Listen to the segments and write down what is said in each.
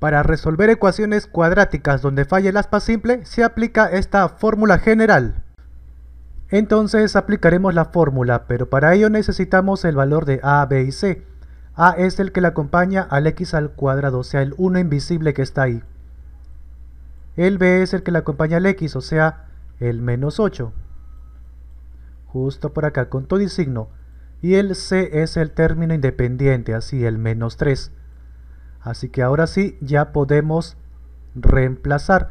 Para resolver ecuaciones cuadráticas donde falle el aspa simple, se aplica esta fórmula general. Entonces aplicaremos la fórmula, pero para ello necesitamos el valor de a, b y c. a es el que le acompaña al x al cuadrado, o sea el 1 invisible que está ahí. El b es el que le acompaña al x, o sea el menos 8. Justo por acá, con todo y signo. Y el c es el término independiente, así el menos 3. Así que ahora sí ya podemos reemplazar.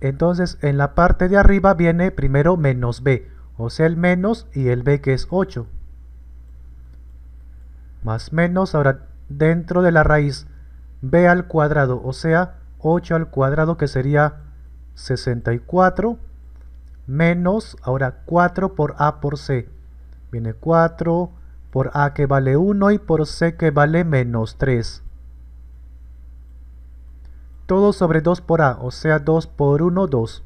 Entonces en la parte de arriba viene primero menos b, o sea el menos y el b que es 8. Más menos, ahora dentro de la raíz b al cuadrado, o sea 8 al cuadrado que sería 64, menos ahora 4 por a por c. Viene 4 por a que vale 1 y por c que vale menos 3 todo sobre 2 por A, o sea 2 por 1, 2.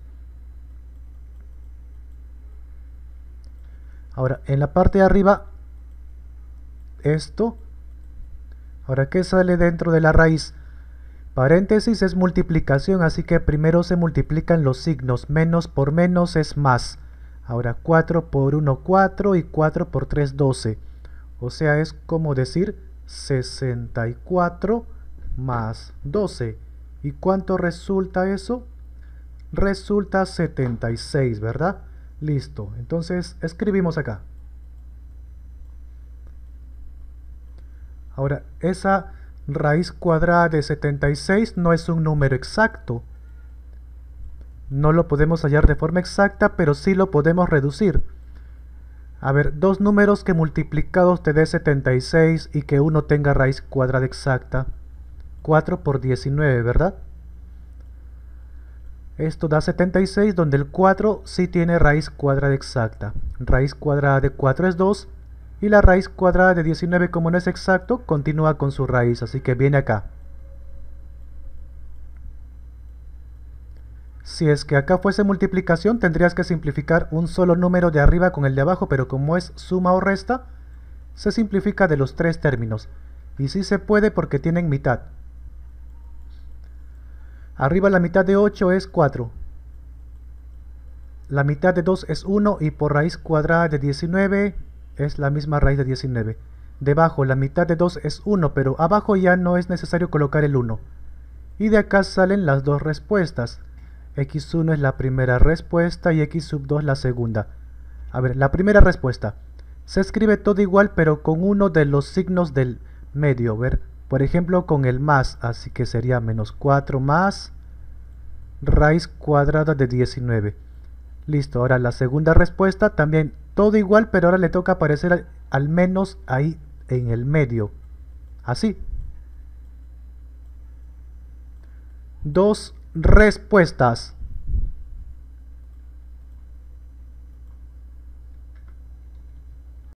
Ahora, en la parte de arriba, esto. Ahora, ¿qué sale dentro de la raíz? Paréntesis es multiplicación, así que primero se multiplican los signos. Menos por menos es más. Ahora, 4 por 1, 4 y 4 por 3, 12. O sea, es como decir 64 más 12. ¿Y cuánto resulta eso? Resulta 76, ¿verdad? Listo. Entonces, escribimos acá. Ahora, esa raíz cuadrada de 76 no es un número exacto. No lo podemos hallar de forma exacta, pero sí lo podemos reducir. A ver, dos números que multiplicados te dé 76 y que uno tenga raíz cuadrada exacta. 4 por 19, ¿verdad? Esto da 76, donde el 4 sí tiene raíz cuadrada exacta. Raíz cuadrada de 4 es 2, y la raíz cuadrada de 19, como no es exacto, continúa con su raíz, así que viene acá. Si es que acá fuese multiplicación, tendrías que simplificar un solo número de arriba con el de abajo, pero como es suma o resta, se simplifica de los tres términos. Y sí se puede porque tienen mitad. Arriba la mitad de 8 es 4. La mitad de 2 es 1 y por raíz cuadrada de 19 es la misma raíz de 19. Debajo la mitad de 2 es 1, pero abajo ya no es necesario colocar el 1. Y de acá salen las dos respuestas. x1 es la primera respuesta y x sub 2 la segunda. A ver, la primera respuesta. Se escribe todo igual pero con uno de los signos del medio, ver. Por ejemplo, con el más, así que sería menos 4 más raíz cuadrada de 19. Listo, ahora la segunda respuesta también todo igual, pero ahora le toca aparecer al menos ahí en el medio. Así. Dos respuestas.